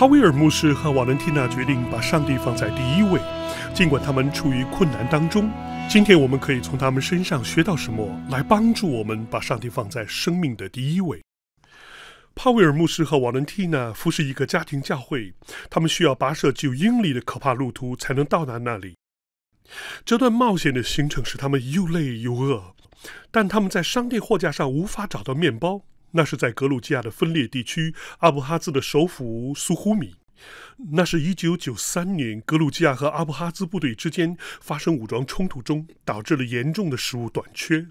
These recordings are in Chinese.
帕维尔牧师和瓦伦蒂娜决定把上帝放在第一位，尽管他们处于困难当中。今天我们可以从他们身上学到什么，来帮助我们把上帝放在生命的第一位？帕维尔牧师和瓦伦蒂娜服侍一个家庭教会，他们需要跋涉九英里的可怕路途才能到达那里。这段冒险的行程使他们又累又饿，但他们在商店货架上无法找到面包。那是在格鲁吉亚的分裂地区阿布哈兹的首府苏呼米。那是一九九三年格鲁吉亚和阿布哈兹部队之间发生武装冲突中，导致了严重的食物短缺。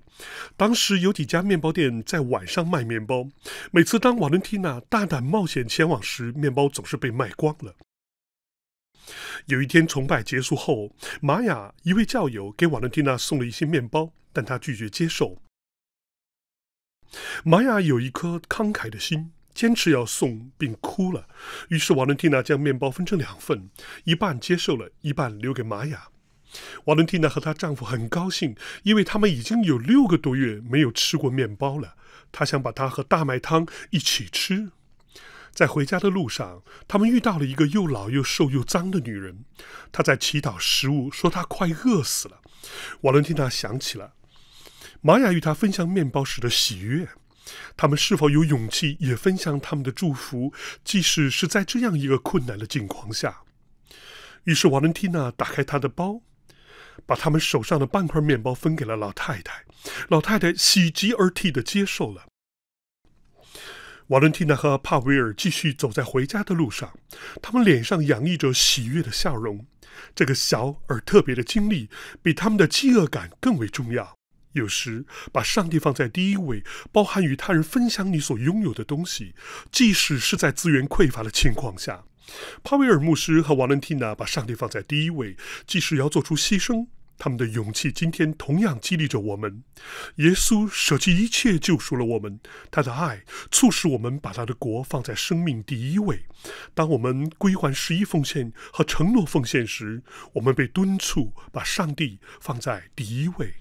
当时有几家面包店在晚上卖面包，每次当瓦伦蒂娜大胆冒险前往时，面包总是被卖光了。有一天崇拜结束后，玛雅一位教友给瓦伦蒂娜送了一些面包，但她拒绝接受。玛雅有一颗慷慨的心，坚持要送，并哭了。于是瓦伦蒂娜将面包分成两份，一半接受了一半留给玛雅。瓦伦蒂娜和她丈夫很高兴，因为他们已经有六个多月没有吃过面包了。她想把它和大麦汤一起吃。在回家的路上，他们遇到了一个又老又瘦又脏的女人，她在祈祷食物，说她快饿死了。瓦伦蒂娜想起了。玛雅与他分享面包时的喜悦，他们是否有勇气也分享他们的祝福，即使是在这样一个困难的境况下？于是瓦伦蒂娜打开她的包，把他们手上的半块面包分给了老太太，老太太喜极而涕地接受了。瓦伦蒂娜和帕维尔继续走在回家的路上，他们脸上洋溢着喜悦的笑容。这个小而特别的经历比他们的饥饿感更为重要。有时把上帝放在第一位，包含与他人分享你所拥有的东西，即使是在资源匮乏的情况下。帕维尔牧师和瓦伦蒂娜把上帝放在第一位，即使要做出牺牲，他们的勇气今天同样激励着我们。耶稣舍弃一切救赎了我们，他的爱促使我们把他的国放在生命第一位。当我们归还十一奉献和承诺奉献时，我们被敦促把上帝放在第一位。